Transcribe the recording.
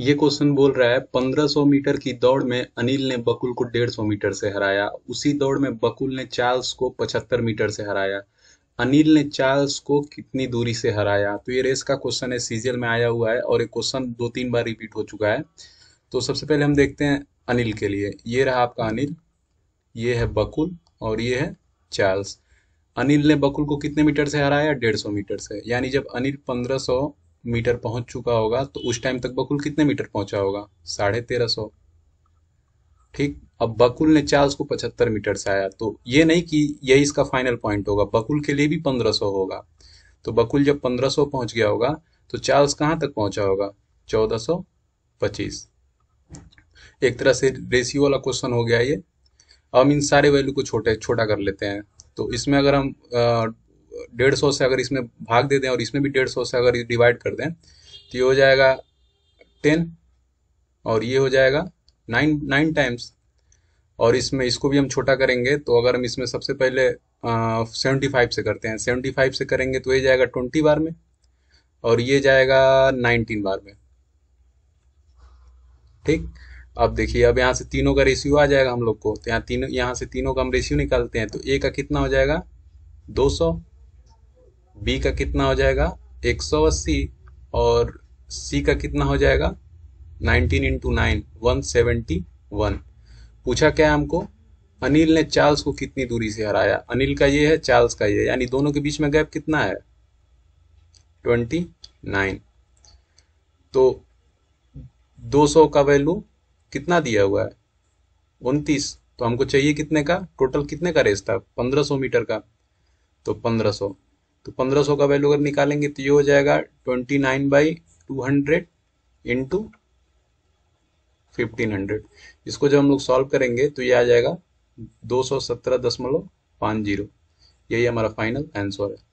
ये क्वेश्चन बोल रहा है 1500 मीटर की दौड़ में अनिल ने बकुल को 150 मीटर से हराया उसी दौड़ में बकुल ने चार्ल्स को 75 मीटर से हराया अनिल ने चार्ल्स को कितनी दूरी से हराया तो ये रेस का क्वेश्चन है सीजियल में आया हुआ है और ये क्वेश्चन दो तीन बार रिपीट हो चुका है तो सबसे पहले हम देखते हैं अनिल के लिए ये रहा आपका अनिल ये है बकुल और ये है चार्ल्स अनिल ने बकुल को कितने मीटर से हराया डेढ़ सौ मीटर से यानी जब अनिल पंद्रह मीटर पहुंच चुका होगा तो उस टाइम तक बकुल कितने मीटर पहुंचा होगा साढ़े तेरह सौ ठीक अब बकुल ने चार्ल्स को पचहत्तर मीटर से आया तो ये नहीं कि ये इसका फाइनल पॉइंट होगा बकुल के लिए भी पंद्रह सौ होगा तो बकुल जब पंद्रह सौ पहुंच गया होगा तो चार्ल्स कहां तक पहुंचा होगा चौदह सौ पच्चीस एक तरह से रेशियो वाला क्वेश्चन हो गया ये अब इन सारे वैल्यू को छोटे छोटा कर लेते हैं तो इसमें अगर हम डेढ़ सौ से अगर इसमें भाग दे दें और इसमें भी डेढ़ सौ से अगर डिवाइड कर दें तो ये हो जाएगा टेन और ये हो जाएगा नाइन नाइन टाइम्स और इसमें इसको भी हम छोटा करेंगे तो अगर हम इसमें सबसे पहले सेवेंटी फाइव से करते हैं सेवेंटी फाइव से करेंगे तो ये जाएगा ट्वेंटी बार में और ये जाएगा नाइनटीन बार में ठीक अब देखिए अब यहाँ से तीनों का रेशियो आ जाएगा हम लोग को तो यहाँ तीनों यहाँ से तीनों का हम रेशियो निकालते हैं तो ए का कितना हो जाएगा दो सौ बी का कितना हो जाएगा 180 और सी का कितना हो जाएगा 19 इंटू नाइन वन पूछा क्या है हमको अनिल ने चार्ल्स को कितनी दूरी से हराया अनिल का ये है चार्ल्स का ये यानी दोनों के बीच में गैप कितना है 29 तो 200 का वैल्यू कितना दिया हुआ है उनतीस तो हमको चाहिए कितने का टोटल कितने का रेस था 1500 मीटर का तो 1500 तो 1500 का वैल्यू अगर निकालेंगे तो ये हो जाएगा 29 nine by two hundred into fifteen hundred इसको जब हम लोग सॉल्व करेंगे तो ये आ जाएगा दो सौ सत्रह दशमलव जीरो यही हमारा फाइनल आंसर है